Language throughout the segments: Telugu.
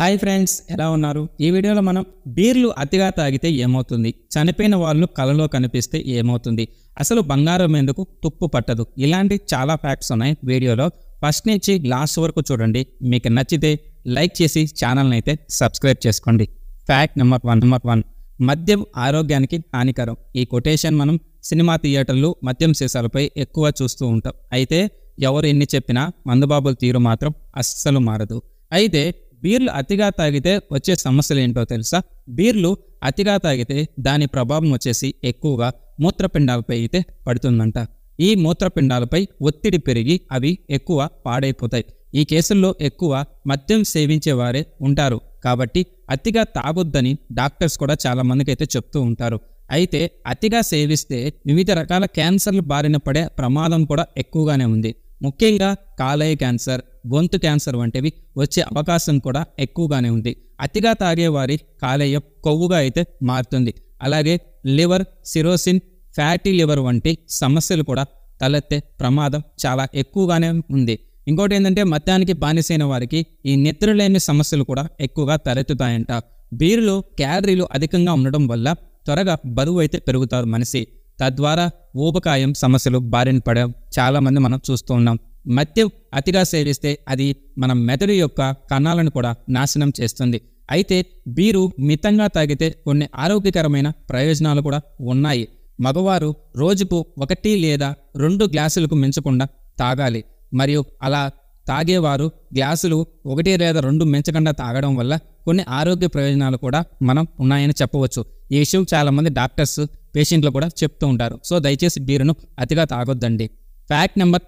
హాయ్ ఫ్రెండ్స్ ఎలా ఉన్నారు ఈ వీడియోలో మనం బీర్లు అతిగా తాగితే ఏమవుతుంది చనిపోయిన వాళ్ళు కలలో కనిపిస్తే ఏమవుతుంది అసలు బంగారం ఎందుకు తుప్పు పట్టదు ఇలాంటి చాలా ఫ్యాక్ట్స్ ఉన్నాయి వీడియోలో ఫస్ట్ నుంచి లాస్ట్ వరకు చూడండి మీకు నచ్చితే లైక్ చేసి ఛానల్ని అయితే సబ్స్క్రైబ్ చేసుకోండి fact number one number one మద్యం ఆరోగ్యానికి హానికరం ఈ కొటేషన్ మనం సినిమా థియేటర్లు మద్యం సీసాలపై ఎక్కువ చూస్తూ ఉంటాం అయితే ఎవరు ఎన్ని చెప్పినా మందుబాబుల తీరు మాత్రం అస్సలు మారదు అయితే బీర్లు అతిగా తాగితే వచ్చే సమస్యలు ఏంటో తెలుసా బీర్లు అతిగా తాగితే దాని ప్రభావం వచ్చేసి ఎక్కువగా మూత్రపిండాలపై అయితే పడుతుందంట ఈ మూత్రపిండాలపై ఒత్తిడి పెరిగి అవి ఎక్కువ పాడైపోతాయి ఈ కేసుల్లో ఎక్కువ మద్యం సేవించే వారే ఉంటారు కాబట్టి అతిగా తాగొద్దని డాక్టర్స్ కూడా చాలామందికి అయితే చెప్తూ ఉంటారు అయితే అతిగా సేవిస్తే వివిధ రకాల క్యాన్సర్లు బారిన పడే ప్రమాదం కూడా ఎక్కువగానే ఉంది ముఖ్యంగా కాలేయ క్యాన్సర్ గొంతు క్యాన్సర్ వంటివి వచ్చే అవకాశం కూడా ఎక్కువగానే ఉంది అతిగా తాగే వారి కాలేయం కొవ్వుగా అయితే మారుతుంది అలాగే లివర్ సిరోసిన్ ఫ్యాటీ లివర్ వంటి సమస్యలు కూడా తలెత్తే ప్రమాదం చాలా ఎక్కువగానే ఉంది ఇంకోటి ఏంటంటే మద్యానికి బానిసైన వారికి ఈ నిద్రలేని సమస్యలు కూడా ఎక్కువగా తలెత్తుతాయంట బీరులో క్యాలరీలు అధికంగా ఉండడం వల్ల త్వరగా బరువు అయితే పెరుగుతారు మనిషి తద్వారా ఊబకాయం సమస్యలు బారిన పడడం చాలామంది మనం చూస్తూ ఉన్నాం మద్యం అతిగా సేవిస్తే అది మన మెదడు యొక్క కణాలను కూడా నాశనం చేస్తుంది అయితే బీరు మితంగా తాగితే కొన్ని ఆరోగ్యకరమైన ప్రయోజనాలు కూడా ఉన్నాయి మగవారు రోజుకు ఒకటి లేదా రెండు గ్లాసులకు మించకుండా తాగాలి మరియు అలా తాగేవారు గ్లాసులు ఒకటి లేదా రెండు మించకుండా తాగడం వల్ల కొన్ని ఆరోగ్య ప్రయోజనాలు కూడా మనం ఉన్నాయని చెప్పవచ్చు ఈ విషయం చాలామంది డాక్టర్స్ పేషెంట్లు కూడా చెప్తూ ఉంటారు సో దయచేసి బీరును అతిగా తాగొద్దండి ఫ్యాక్ట్ నెంబర్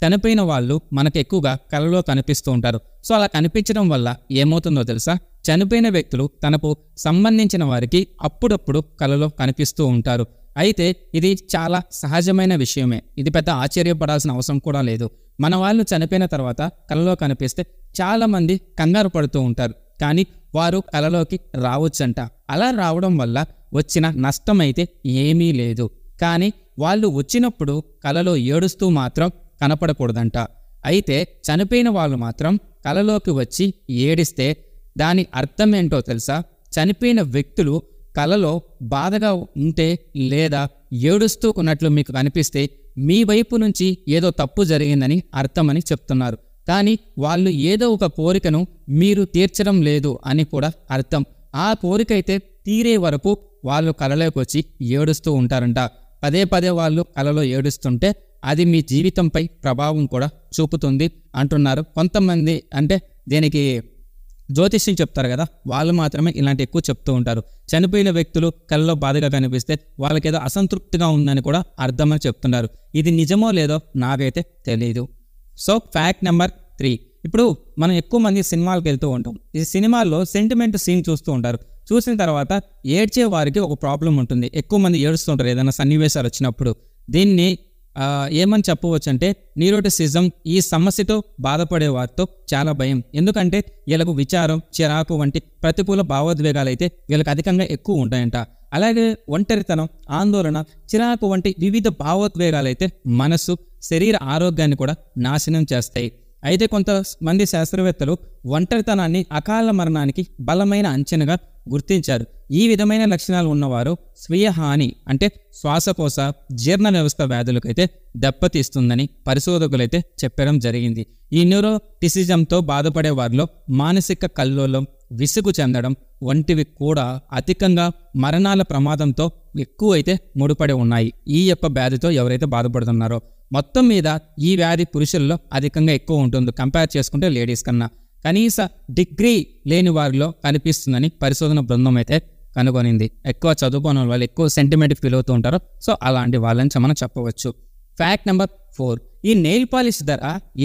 చనిపోయిన వాళ్ళు మనకు ఎక్కువగా కలలో కనిపిస్తూ ఉంటారు సో అలా కనిపించడం వల్ల ఏమవుతుందో తెలుసా చనిపోయిన వ్యక్తులు తనకు సంబంధించిన వారికి అప్పుడప్పుడు కలలో కనిపిస్తూ ఉంటారు అయితే ఇది చాలా సహజమైన విషయమే ఇది పెద్ద ఆశ్చర్యపడాల్సిన అవసరం కూడా లేదు మన వాళ్ళు చనిపోయిన తర్వాత కలలో కనిపిస్తే చాలామంది కంగారు పడుతూ ఉంటారు కానీ వారు కలలోకి రావచ్చంట అలా రావడం వల్ల వచ్చిన నష్టమైతే ఏమీ లేదు కానీ వాళ్ళు వచ్చినప్పుడు కలలో ఏడుస్తూ మాత్రం కనపడకూడదంట అయితే చనిపోయిన వాళ్ళు మాత్రం కలలోకి వచ్చి ఏడిస్తే దాని అర్థం ఏంటో తెలుసా చనిపోయిన వ్యక్తులు కలలో బాధగా ఉంటే లేదా ఏడుస్తూ ఉన్నట్లు మీకు కనిపిస్తే మీ వైపు నుంచి ఏదో తప్పు జరిగిందని అర్థమని చెప్తున్నారు కానీ వాళ్ళు ఏదో ఒక కోరికను మీరు తీర్చడం లేదు అని కూడా అర్థం ఆ కోరిక అయితే తీరే వరకు వాళ్ళు కలలోకి వచ్చి ఏడుస్తూ ఉంటారంట పదే పదే వాళ్ళు కలలో ఏడుస్తుంటే అది మీ జీవితంపై ప్రభావం కూడా చూపుతుంది అంటున్నారు కొంతమంది అంటే దీనికి జ్యోతిష్యం చెప్తారు కదా వాళ్ళు మాత్రమే ఇలాంటి ఎక్కువ చెప్తూ ఉంటారు చనిపోయిన వ్యక్తులు కళ్ళలో బాధగా కనిపిస్తే వాళ్ళకేదో అసంతృప్తిగా ఉందని కూడా అర్థమని చెప్తున్నారు ఇది నిజమో లేదో నాకైతే తెలియదు సో ఫ్యాక్ట్ నెంబర్ త్రీ ఇప్పుడు మనం ఎక్కువ మంది సినిమాలకు వెళ్తూ ఉంటాం ఈ సినిమాల్లో సెంటిమెంట్ సీన్ చూస్తూ ఉంటారు చూసిన తర్వాత ఏడ్చే వారికి ఒక ప్రాబ్లం ఉంటుంది ఎక్కువ మంది ఏడుస్తుంటారు ఏదైనా సన్నివేశాలు వచ్చినప్పుడు దీన్ని ఏమని చెప్పవచ్చు అంటే నీరోటిసిజం ఈ సమస్యతో బాధపడే వారితో చాలా భయం ఎందుకంటే వీళ్ళకు విచారం చిరాకు వంటి ప్రతికూల భావోద్వేగాలు అయితే వీళ్ళకి అధికంగా ఎక్కువ ఉంటాయంట అలాగే ఒంటరితనం ఆందోళన చిరాకు వంటి వివిధ భావోద్వేగాలు అయితే మనస్సు శరీర ఆరోగ్యాన్ని కూడా నాశనం చేస్తాయి అయితే కొంతమంది శాస్త్రవేత్తలు ఒంటరితనాన్ని అకాల మరణానికి బలమైన అంచనగా గుర్తించారు ఈ విధమైన లక్షణాలు ఉన్నవారు స్వీయ హాని అంటే శ్వాసకోశ జీర్ణ వ్యవస్థ వ్యాధులకైతే దెబ్బతీస్తుందని పరిశోధకులైతే చెప్పడం జరిగింది ఈ న్యూరోటిసిజంతో బాధపడే వారిలో మానసిక కల్లోలం విసుగు చెందడం వంటివి కూడా అధికంగా మరణాల ప్రమాదంతో ఎక్కువైతే ముడిపడి ఉన్నాయి ఈ యొక్క వ్యాధితో ఎవరైతే బాధపడుతున్నారో మొత్తం మీద ఈ వ్యాధి పురుషుల్లో అధికంగా ఎక్కువ ఉంటుంది కంపేర్ చేసుకుంటే లేడీస్ కన్నా కనీస డిగ్రీ లేని వారిలో కనిపిస్తుందని పరిశోధన బృందం అయితే కనుగొనింది ఎక్కువ చదువుకోని వాళ్ళు ఎక్కువ సెంటిమెంట్ ఫీల్ అవుతూ ఉంటారు సో అలాంటి వాళ్ళని మనం చెప్పవచ్చు ఫ్యాక్ట్ నెంబర్ ఫోర్ ఈ నెయిల్ పాలిష్ ధర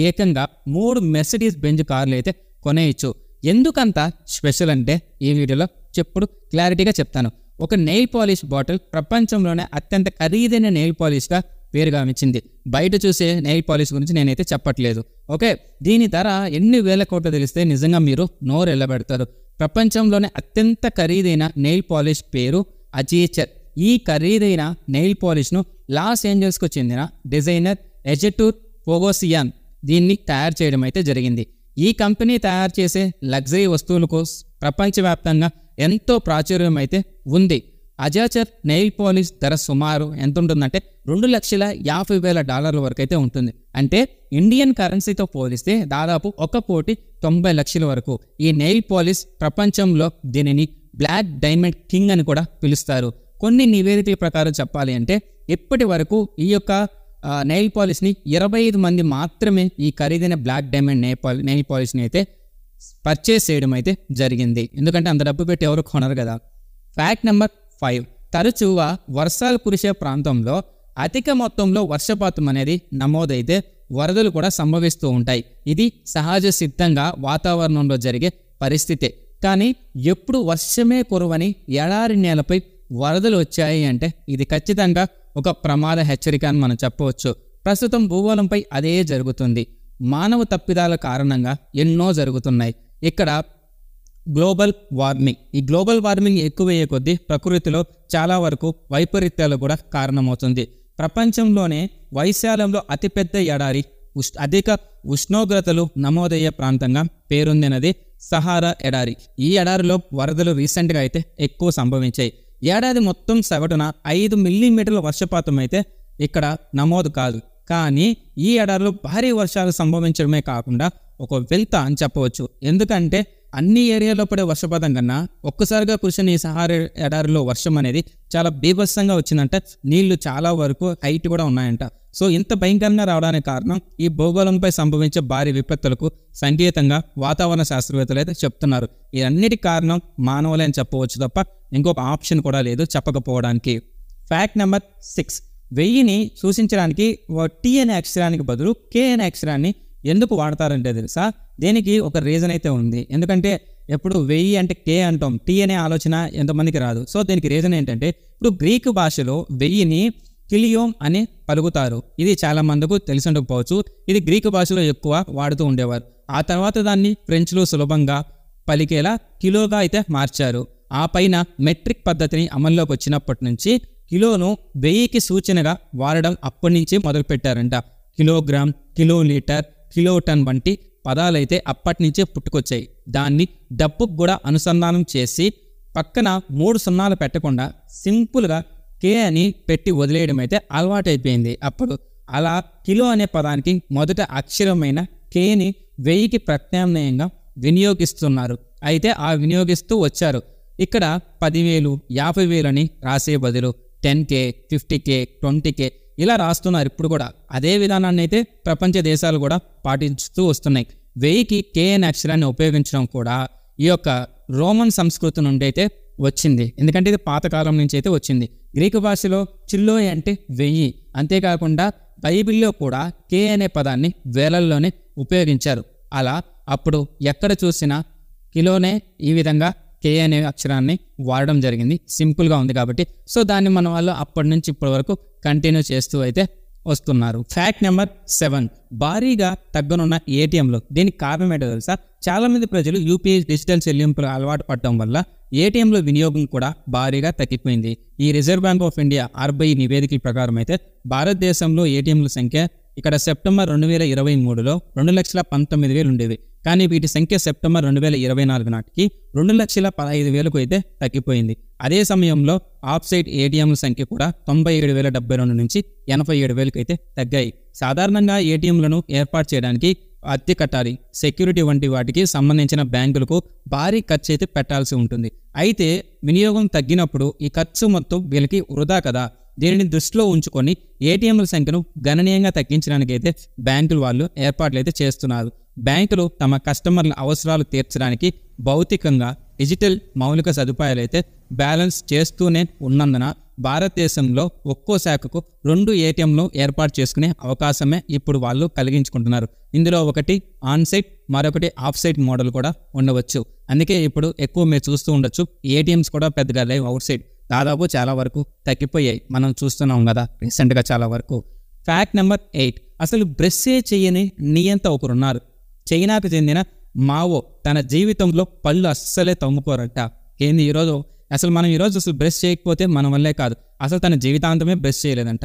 ఏకంగా మూడు మెసడీస్ బెంజ్ కార్లు అయితే కొనేయచ్చు ఎందుకంత స్పెషల్ అంటే ఈ వీడియోలో చెప్పుడు క్లారిటీగా చెప్తాను ఒక నెయిల్ పాలిష్ బాటిల్ ప్రపంచంలోనే అత్యంత ఖరీదైన నెయిల్ పాలిష్గా పేరుగామించింది బయట చూసే నెయిల్ పాలిష్ గురించి నేనైతే చెప్పట్లేదు ఓకే దీని ధర ఎన్ని వేల కోట్లు తెలిస్తే నిజంగా మీరు నోరు వెళ్ళబెడతారు ప్రపంచంలోనే అత్యంత ఖరీదైన నెయిల్ పాలిష్ పేరు అజీచర్ ఈ ఖరీదైన నెయిల్ పాలిష్ను లాస్ ఏంజల్స్కు చెందిన డిజైనర్ ఎజెటూర్ పోగోసియాన్ దీన్ని తయారు చేయడం అయితే జరిగింది ఈ కంపెనీ తయారు చేసే లగ్జరీ వస్తువులకు ప్రపంచవ్యాప్తంగా ఎంతో ప్రాచుర్యం అయితే ఉంది అజాచర్ నెయిల్ పాలిష్ ధర సుమారు ఎంత ఉంటుందంటే రెండు లక్షల యాభై వేల డాలర్ల వరకు అయితే ఉంటుంది అంటే ఇండియన్ కరెన్సీతో పోలిస్తే దాదాపు ఒక కోటి తొంభై లక్షల వరకు ఈ నెయిల్ పాలిష్ ప్రపంచంలో దీనిని బ్లాక్ డైమండ్ కింగ్ అని కూడా పిలుస్తారు కొన్ని నివేదికల ప్రకారం చెప్పాలి అంటే ఇప్పటి వరకు ఈ యొక్క నెయిల్ పాలిష్ని ఇరవై ఐదు మంది మాత్రమే ఈ ఖరీదైన black diamond nail polish nail పాలిష్ని అయితే పర్చేస్ చేయడం అయితే జరిగింది ఎందుకంటే అంత డబ్బు పెట్టి ఎవరు కొనరు కదా ఫ్యాక్ట్ నెంబర్ ఫైవ్ తరచుగా వర్షాలు కురిసే ప్రాంతంలో అధిక మొత్తంలో వర్షపాతం అనేది నమోదైతే వరదలు కూడా సంభవిస్తూ ఉంటాయి ఇది సహజ సిద్ధంగా వాతావరణంలో జరిగే పరిస్థితే కానీ ఎప్పుడు వర్షమే కురవని ఎడారి నేలపై వరదలు వచ్చాయి అంటే ఇది ఖచ్చితంగా ఒక ప్రమాద హెచ్చరిక అని మనం చెప్పవచ్చు ప్రస్తుతం భూగోళంపై అదే జరుగుతుంది మానవ తప్పిదాల కారణంగా ఎన్నో జరుగుతున్నాయి ఇక్కడ గ్లోబల్ వార్మింగ్ ఈ గ్లోబల్ వార్మింగ్ ఎక్కువయ్యే కొద్దీ ప్రకృతిలో చాలా వరకు వైపరీత్యాలు కూడా కారణమవుతుంది ప్రపంచంలోనే వైశాల్యంలో అతిపెద్ద ఎడారి ఉష్ అధిక ఉష్ణోగ్రతలు నమోదయ్యే ప్రాంతంగా పేరొందినది సహారా ఎడారి ఈ ఎడారిలో వరదలు రీసెంట్గా అయితే ఎక్కువ సంభవించాయి ఏడాది మొత్తం సగటున ఐదు మిల్లీమీటర్ల వర్షపాతం అయితే ఇక్కడ నమోదు కాదు కానీ ఈ ఎడారిలో భారీ వర్షాలు సంభవించడమే కాకుండా ఒక వెల్త అని చెప్పవచ్చు ఎందుకంటే అన్ని ఏరియాలో పడే వర్షపాతం కన్నా ఒక్కసారిగా కురిసిన ఈ సహార ఎడారిలో వర్షం అనేది చాలా బీభత్సంగా వచ్చిందంట నీళ్లు చాలా వరకు హైట్ కూడా ఉన్నాయంట సో ఇంత భయంకరంగా రావడానికి కారణం ఈ భూగోళంపై సంభవించే భారీ విపత్తులకు సంకేతంగా వాతావరణ శాస్త్రవేత్తలు అయితే చెప్తున్నారు ఇవన్నిటి కారణం మానవులే అని చెప్పవచ్చు తప్ప ఇంకొక ఆప్షన్ కూడా లేదు చెప్పకపోవడానికి ఫ్యాక్ట్ నెంబర్ సిక్స్ వెయ్యిని సూచించడానికి టీ అనే అక్షరానికి బదులు కే అనే అక్షరాన్ని ఎందుకు వాడతారంటే తెలుసా దీనికి ఒక రీజన్ అయితే ఉంది ఎందుకంటే ఎప్పుడు వెయ్యి అంటే కే అంటాం టీ అనే ఆలోచన ఎంతమందికి రాదు సో దీనికి రీజన్ ఏంటంటే ఇప్పుడు గ్రీకు భాషలో వెయ్యిని కిలియోమ్ అని పలుకుతారు ఇది చాలా మందికి తెలిసి ఉండకపోవచ్చు ఇది గ్రీకు భాషలో ఎక్కువ వాడుతూ ఉండేవారు ఆ తర్వాత దాన్ని ఫ్రెంచ్లో సులభంగా పలికేలా కిలోగా అయితే మార్చారు ఆ పైన మెట్రిక్ పద్ధతిని అమల్లోకి వచ్చినప్పటి నుంచి కిలోను వెయ్యికి సూచనగా వాడడం అప్పటి నుంచి మొదలుపెట్టారంట kilogram kilo litre kilo ton వంటి పదాలైతే అప్పటి నుంచే పుట్టుకొచ్చాయి దాన్ని డబ్బుకు కూడా అనుసంధానం చేసి పక్కన మూడు సున్నాలు పెట్టకుండా సింపుల్గా కే అని పెట్టి వదిలేయడం అయితే అలవాటైపోయింది అప్పుడు అలా కిలో అనే పదానికి మొదట అక్షరమైన కేని వెయ్యికి ప్రత్యామ్నాయంగా వినియోగిస్తున్నారు అయితే ఆ వినియోగిస్తూ వచ్చారు ఇక్కడ పదివేలు యాభై వేలు అని రాసే బదులు ten K fifty K twenty K ఇలా రాస్తున్నారు ఇప్పుడు కూడా అదే విధానాన్ని అయితే ప్రపంచ దేశాలు కూడా పాటిస్తూ వస్తున్నాయి వెయ్యికి కేఎన్ అక్షరాన్ని ఉపయోగించడం కూడా ఈ యొక్క రోమన్ సంస్కృతి నుండి అయితే వచ్చింది ఎందుకంటే ఇది పాతకాలం నుంచి అయితే వచ్చింది గ్రీకు భాషలో చిల్లోయ్ అంటే వెయ్యి అంతేకాకుండా బైబిల్లో కూడా కే అనే పదాన్ని వేలల్లోనే ఉపయోగించారు అలా అప్పుడు ఎక్కడ చూసినా కిలోనే ఈ విధంగా కే అనే అక్షరాన్ని వాడడం జరిగింది సింపుల్గా ఉంది కాబట్టి సో దాన్ని మన వాళ్ళు అప్పటి నుంచి ఇప్పటి వరకు కంటిన్యూ చేస్తూ అయితే వస్తున్నారు ఫ్యాక్ట్ నెంబర్ సెవెన్ భారీగా తగ్గనున్న ఏటీఎంలు దీనికి కారణం ఏంటో తెలుసా చాలామంది ప్రజలు యూపీఐ డిజిటల్ చెల్లింపులు అలవాటు పడటం వల్ల ఏటీఎంల వినియోగం కూడా భారీగా తగ్గిపోయింది ఈ Reserve Bank of India RBI నివేదికల ప్రకారం అయితే భారతదేశంలో ఏటీఎంల సంఖ్య ఇక్కడ సెప్టెంబర్ రెండు వేల ఇరవై మూడులో రెండు లక్షల పంతొమ్మిది వేలు ఉండేది కానీ వీటి సంఖ్య సెప్టెంబర్ రెండు వేల ఇరవై నాలుగు నాటికి రెండు లక్షల పదహైదు వేలకు అయితే తగ్గిపోయింది అదే సమయంలో ఆఫ్సైడ్ ఏటీఎంల సంఖ్య కూడా తొంభై ఏడు వేల డెబ్బై రెండు నుంచి ఎనభై ఏడు వేలకు అయితే తగ్గాయి సాధారణంగా ఏటీఎంలను ఏర్పాటు చేయడానికి అద్దె కట్టాలి సెక్యూరిటీ వంటి వాటికి సంబంధించిన బ్యాంకులకు భారీ ఖర్చు అయితే పెట్టాల్సి ఉంటుంది అయితే వినియోగం తగ్గినప్పుడు ఈ ఖర్చు మొత్తం వీళ్ళకి వృధా కదా దీనిని దృష్టిలో ఉంచుకొని ఏటీఎంల సంఖ్యను గణనీయంగా తగ్గించడానికైతే బ్యాంకుల వాళ్ళు ఏర్పాట్లు అయితే చేస్తున్నారు బ్యాంకులు తమ కస్టమర్ల అవసరాలు తీర్చడానికి భౌతికంగా డిజిటల్ మౌలిక సదుపాయాలైతే బ్యాలెన్స్ చేస్తూనే ఉన్నందున భారతదేశంలో ఒక్కో శాఖకు రెండు ఏటీఎంలు ఏర్పాటు చేసుకునే అవకాశమే ఇప్పుడు వాళ్ళు కలిగించుకుంటున్నారు ఇందులో ఒకటి ఆన్సైట్ మరొకటి ఆఫ్ సైట్ మోడల్ కూడా ఉండవచ్చు అందుకే ఇప్పుడు ఎక్కువ మీరు చూస్తూ ఉండొచ్చు ఏటీఎంస్ కూడా పెద్దగా లేవు అవుట్ సైడ్ దాదాపు చాలా వరకు తగ్గిపోయాయి మనం చూస్తున్నాం కదా రీసెంట్గా చాలా వరకు ఫ్యాక్ట్ నెంబర్ ఎయిట్ అసలు బ్రెస్సే చేయని నియంత ఒకరున్నారు చైనాకు చెందిన మావో తన జీవితంలో పళ్ళు అస్సలే తొంగిపోరట ఏంది ఈరోజు అసలు మనం ఈరోజు అసలు బ్రష్ చేయకపోతే మన వల్లే కాదు అసలు తన జీవితాంతమే బ్రష్ చేయలేదంట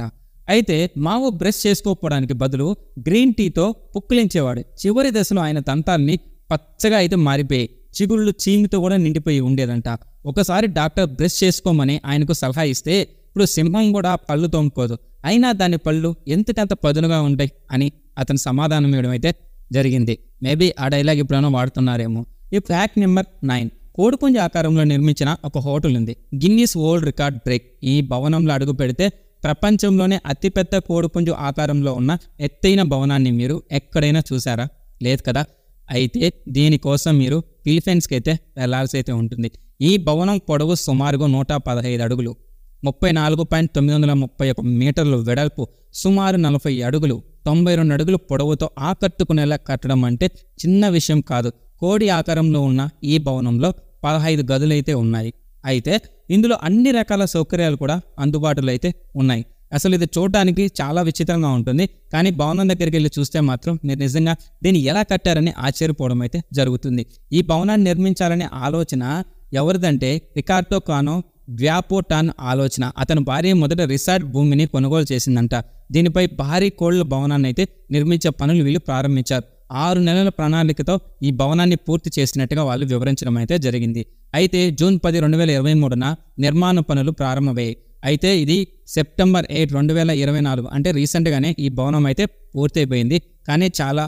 అయితే మావో బ్రష్ చేసుకోకపోవడానికి బదులు గ్రీన్ టీతో పుక్కిలించేవాడు చివరి దశలో ఆయన దంతాల్ని పచ్చగా అయితే మారిపోయి చిగుళ్ళు చీమితో కూడా నిండిపోయి ఉండేదంట ఒకసారి డాక్టర్ బ్రష్ చేసుకోమని ఆయనకు సలహా ఇస్తే ఇప్పుడు సింహం కూడా పళ్ళు తోముకోదు అయినా దాని పళ్ళు ఎంతటంత పదునుగా ఉంటాయి అని అతను సమాధానం ఇవ్వడం అయితే జరిగింది మేబీ ఆ డైలాగ్ ఎప్పుడైనా వాడుతున్నారేమో ఈ ఫ్యాక్ట్ నెంబర్ నైన్ కోడిపుంజ ఆకారంలో నిర్మించిన ఒక హోటల్ ఉంది గిన్నీస్ ఓల్డ్ రికార్డ్ బ్రేక్ ఈ భవనంలో అడుగు పెడితే ప్రపంచంలోనే అతిపెద్ద కోడిపుంజు ఆకారంలో ఉన్న ఎత్తైన భవనాన్ని మీరు ఎక్కడైనా చూసారా లేదు కదా అయితే దీనికోసం మీరు ఫిలిపైన్స్కి అయితే వెళ్లాల్సి అయితే ఉంటుంది ఈ భవనం పొడవు సుమారుగా నూట పదహైదు అడుగులు ముప్పై నాలుగు పాయింట్ తొమ్మిది వందల ముప్పై ఒక మీటర్లు వెడల్పు సుమారు నలభై అడుగులు తొంభై రెండు అడుగులు పొడవుతో ఆకట్టుకునేలా కట్టడం అంటే చిన్న విషయం కాదు కోడి ఆకారంలో ఉన్న ఈ భవనంలో పదహైదు గదులైతే ఉన్నాయి అయితే ఇందులో అన్ని రకాల సౌకర్యాలు కూడా అందుబాటులో అయితే ఉన్నాయి అసలు ఇది చూడటానికి చాలా విచిత్రంగా ఉంటుంది కానీ భవనం దగ్గరికి వెళ్ళి చూస్తే మాత్రం మీరు నిజంగా దీన్ని ఎలా కట్టారని ఆశ్చర్యపోవడం అయితే జరుగుతుంది ఈ భవనాన్ని నిర్మించాలనే ఆలోచన ఎవరిదంటే రికార్టో కానో వ్యాపోటాన్ ఆలోచన అతను భార్య మొదట రిసార్ట్ భూమిని కొనుగోలు చేసిందంట దీనిపై భారీ కోళ్ల భవనాన్ని అయితే నిర్మించే పనులు వీళ్ళు ప్రారంభించారు ఆరు నెలల ప్రణాళికతో ఈ భవనాన్ని పూర్తి చేసినట్టుగా వాళ్ళు వివరించడం అయితే జరిగింది అయితే జూన్ పది రెండు వేల ఇరవై మూడున నిర్మాణ పనులు ప్రారంభమయ్యాయి అయితే ఇది సెప్టెంబర్ ఎయిట్ రెండు వేల ఇరవై నాలుగు అంటే రీసెంట్గానే ఈ భవనం అయితే పూర్తయిపోయింది కానీ చాలా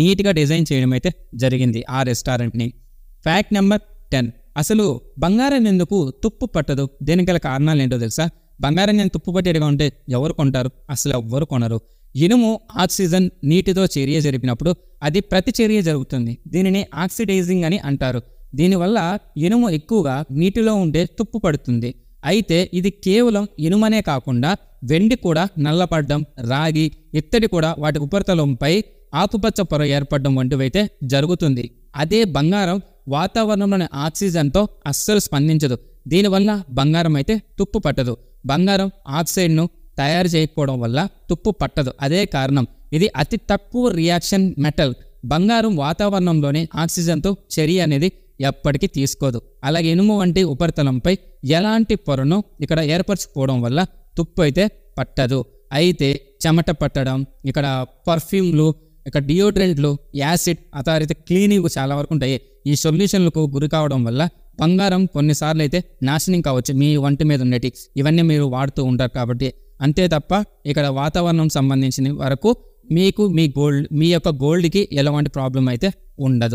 నీట్గా డిజైన్ చేయడం అయితే జరిగింది ఆ రెస్టారెంట్ని ఫ్యాక్ట్ నెంబర్ టెన్ అసలు బంగారం ఎందుకు తుప్పు పట్టదు దీనికి గల కారణాలు ఏంటో తెలుసా బంగారం నేను తుప్పుపట్టేడుగా ఉంటే ఎవరు కొంటారు అసలు ఎవ్వరు కొనరు ఇనుము ఆక్సిజన్ నీటితో చర్య జరిపినప్పుడు అది ప్రతిచర్య జరుగుతుంది దీనిని ఆక్సిడైజింగ్ అని అంటారు దీనివల్ల ఇనుము ఎక్కువగా నీటిలో ఉండే తుప్పు పడుతుంది అయితే ఇది కేవలం ఇనుమనే కాకుండా వెండి కూడా నల్లపడడం రాగి ఇత్తడి కూడా వాటి ఉపరితలంపై ఆకుపచ్చ పొర ఏర్పడడం వంటివైతే జరుగుతుంది అదే బంగారం వాతావరణంలోని ఆక్సిజన్తో అస్సలు స్పందించదు దీనివల్ల బంగారం అయితే తుప్పు పట్టదు బంగారం ఆక్సైడ్ను తయారు చేయకపోవడం వల్ల తుప్పు పట్టదు అదే కారణం ఇది అతి తక్కువ రియాక్షన్ మెటల్ బంగారం వాతావరణంలోని ఆక్సిజన్తో చర్య అనేది ఎప్పటికీ తీసుకోదు అలాగే ఇనుము వంటి ఉపరితలంపై ఎలాంటి పొరను ఇక్కడ ఏర్పరచుకోవడం వల్ల తుప్పు అయితే పట్టదు అయితే చెమట పట్టడం ఇక్కడ పర్ఫ్యూమ్లు ఇక డియోడ్రెంట్లు యాసిడ్ అథారిత క్లీనింగ్ చాలా వరకు ఉంటాయి ఈ సొల్యూషన్లకు గురి కావడం వల్ల బంగారం కొన్నిసార్లు అయితే నాశనం కావచ్చు మీ వంటి మీద ఉండేటి ఇవన్నీ మీరు వాడుతూ ఉంటారు కాబట్టి అంతే తప్ప ఇక్కడ వాతావరణం సంబంధించిన వరకు మీకు మీ గోల్డ్ మీ యొక్క గోల్డ్కి ఎలాంటి ప్రాబ్లం అయితే ఉండదు